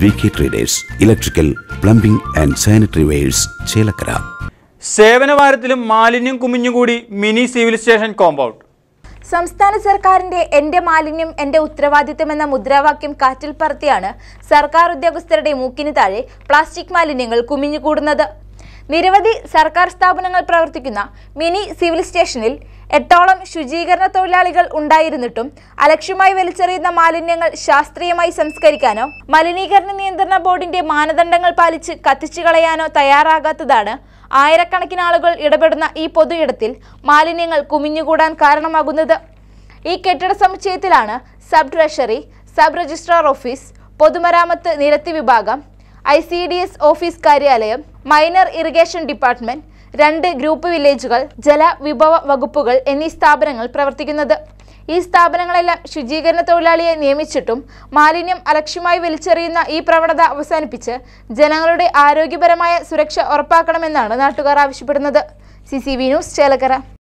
V K traders electrical plumbing and sanitary wares Chelakkara സേവനവാരത്തിലും മാലിന്യം കുമിഞ്ഞുകൂടി മിനി സിവിൽ സ്റ്റേഷൻ കോമ്പൗണ്ട് സംസ്ഥാന സർക്കാരിന്റെ എന്റെ മാലിന്യം എന്റെ ഉത്തരവാദിത്വം എന്ന മുദ്രാവാക്യം കാറ്റിൽ പറത്തിയാണ് സർക്കാർ ഉദ്യോഗസ്ഥരുടെ മൂക്കിന് താഴെ പ്ലാസ്റ്റിക് മാലിന്യങ്ങൾ കുമിഞ്ഞുകൂടുന്നത് നിരവധി സർക്കാർ സ്ഥാപനങ്ങൾ പ്രവർത്തിക്കുന്ന മിനി സിവിൽ സ്റ്റേഷനിൽ എട്ടോളം ശുചീകരണ തൊഴിലാളികൾ ഉണ്ടായിരുന്നിട്ടും അലക്ഷ്യമായി വലിച്ചെറിയുന്ന മാലിന്യങ്ങൾ ശാസ്ത്രീയമായി സംസ്കരിക്കാനോ മലിനീകരണ നിയന്ത്രണ ബോർഡിന്റെ മാനദണ്ഡങ്ങൾ പാലിച്ച് കത്തിച്ചു കളയാനോ തയ്യാറാകാത്തതാണ് ആയിരക്കണക്കിന് ആളുകൾ ഇടപെടുന്ന ഈ പൊതുയിടത്തിൽ മാലിന്യങ്ങൾ കുമിഞ്ഞുകൂടാൻ കാരണമാകുന്നത് ഈ കെട്ടിട സമുച്ചയത്തിലാണ് sub treasury sub registrar office പൊതുമരാമത്ത് നിരത്തി വിഭാഗം ഐ ഓഫീസ് കാര്യാലയം മൈനർ ഇറിഗേഷൻ ഡിപ്പാർട്ട്മെന്റ് രണ്ട് ഗ്രൂപ്പ് വില്ലേജുകൾ ജലവിഭവ വകുപ്പുകൾ എന്നീ സ്ഥാപനങ്ങൾ പ്രവർത്തിക്കുന്നത് ഈ സ്ഥാപനങ്ങളെല്ലാം ശുചീകരണ തൊഴിലാളിയെ നിയമിച്ചിട്ടും മാലിന്യം അലക്ഷ്യമായി വലിച്ചെറിയുന്ന ഈ പ്രവണത അവസാനിപ്പിച്ച് ജനങ്ങളുടെ ആരോഗ്യപരമായ സുരക്ഷ ഉറപ്പാക്കണമെന്നാണ് നാട്ടുകാർ ആവശ്യപ്പെടുന്നത് സി ന്യൂസ് ചേലക്കര